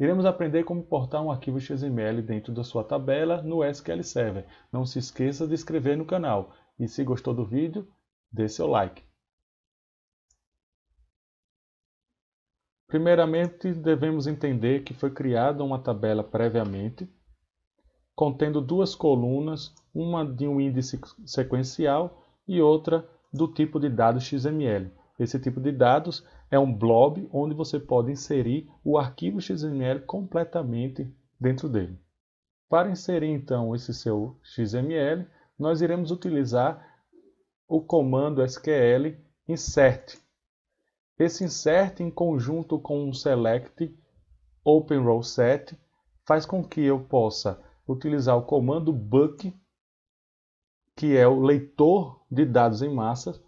Iremos aprender como importar um arquivo XML dentro da sua tabela no SQL Server. Não se esqueça de inscrever no canal. E se gostou do vídeo, dê seu like. Primeiramente, devemos entender que foi criada uma tabela previamente, contendo duas colunas, uma de um índice sequencial e outra do tipo de dados XML. Esse tipo de dados é um blob onde você pode inserir o arquivo XML completamente dentro dele. Para inserir então esse seu XML, nós iremos utilizar o comando SQL insert. Esse insert em conjunto com o select open row set faz com que eu possa utilizar o comando buck, que é o leitor de dados em massa,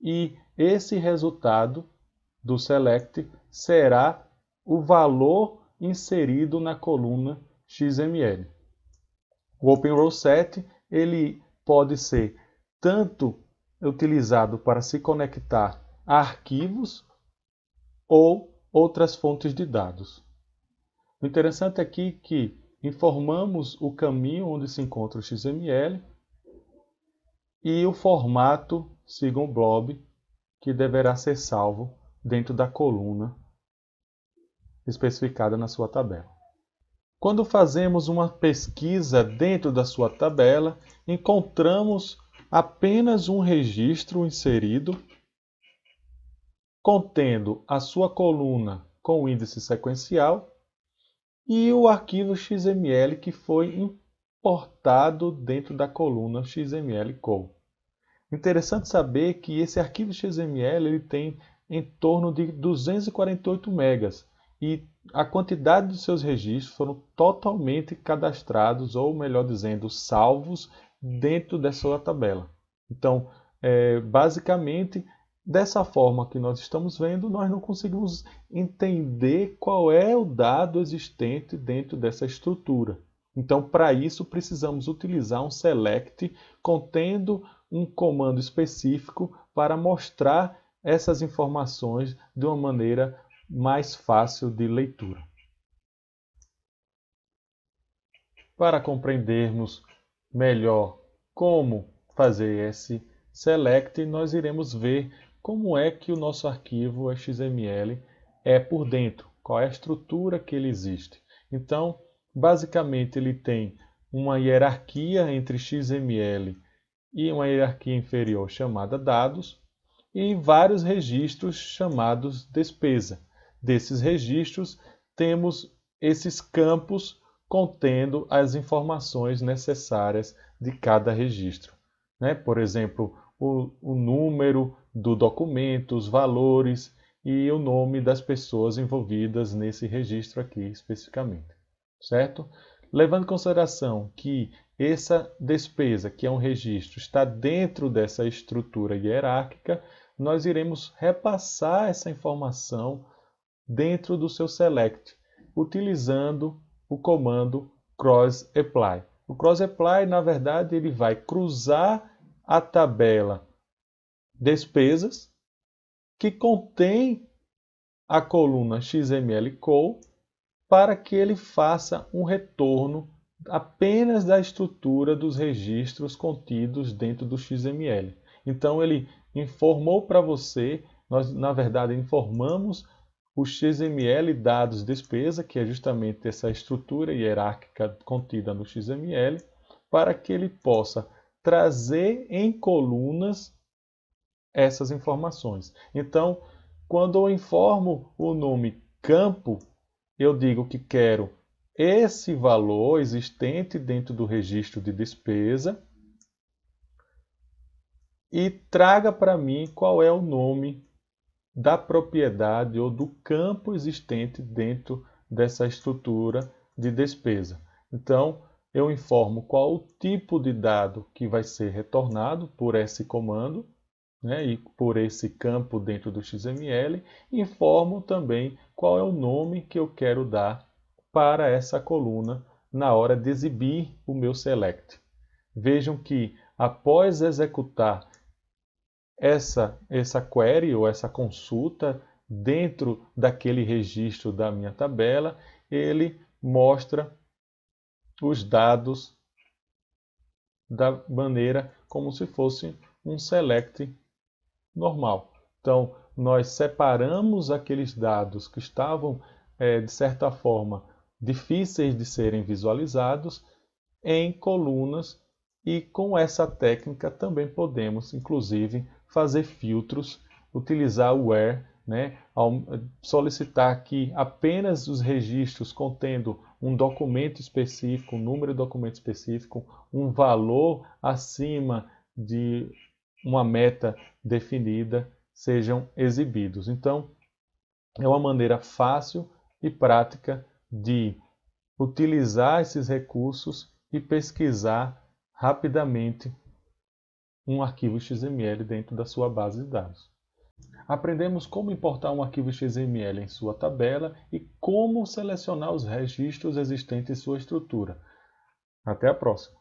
e esse resultado do select será o valor inserido na coluna XML. O OpenRollSet ele pode ser tanto utilizado para se conectar a arquivos ou outras fontes de dados. O interessante aqui é que informamos o caminho onde se encontra o XML e o formato sigam blob que deverá ser salvo dentro da coluna especificada na sua tabela. Quando fazemos uma pesquisa dentro da sua tabela, encontramos apenas um registro inserido contendo a sua coluna com o índice sequencial e o arquivo XML que foi importado dentro da coluna XML Code. Interessante saber que esse arquivo XML ele tem em torno de 248 megas e a quantidade de seus registros foram totalmente cadastrados, ou melhor dizendo, salvos dentro dessa tabela. Então, é, basicamente, dessa forma que nós estamos vendo, nós não conseguimos entender qual é o dado existente dentro dessa estrutura. Então, para isso, precisamos utilizar um select contendo um comando específico para mostrar essas informações de uma maneira mais fácil de leitura. Para compreendermos melhor como fazer esse select, nós iremos ver como é que o nosso arquivo XML é por dentro, qual é a estrutura que ele existe. Então, basicamente, ele tem uma hierarquia entre XML e uma hierarquia inferior chamada dados, e vários registros chamados despesa. Desses registros, temos esses campos contendo as informações necessárias de cada registro. Né? Por exemplo, o, o número do documento, os valores e o nome das pessoas envolvidas nesse registro aqui especificamente, certo? Levando em consideração que essa despesa, que é um registro, está dentro dessa estrutura hierárquica, nós iremos repassar essa informação dentro do seu select, utilizando o comando cross apply. O cross apply, na verdade, ele vai cruzar a tabela despesas que contém a coluna XML Call para que ele faça um retorno apenas da estrutura dos registros contidos dentro do XML. Então ele informou para você, nós na verdade informamos o XML dados despesa, que é justamente essa estrutura hierárquica contida no XML, para que ele possa trazer em colunas essas informações. Então, quando eu informo o nome campo, eu digo que quero esse valor existente dentro do registro de despesa e traga para mim qual é o nome da propriedade ou do campo existente dentro dessa estrutura de despesa. Então, eu informo qual o tipo de dado que vai ser retornado por esse comando né, e por esse campo dentro do XML, informo também qual é o nome que eu quero dar para essa coluna na hora de exibir o meu select. Vejam que após executar essa, essa query ou essa consulta dentro daquele registro da minha tabela, ele mostra os dados da maneira como se fosse um select normal. Então, nós separamos aqueles dados que estavam, é, de certa forma, difíceis de serem visualizados em colunas e com essa técnica também podemos, inclusive, fazer filtros, utilizar o WHERE, né, solicitar que apenas os registros contendo um documento específico, um número de documento específico, um valor acima de uma meta definida sejam exibidos. Então, é uma maneira fácil e prática de utilizar esses recursos e pesquisar rapidamente um arquivo XML dentro da sua base de dados. Aprendemos como importar um arquivo XML em sua tabela e como selecionar os registros existentes em sua estrutura. Até a próxima!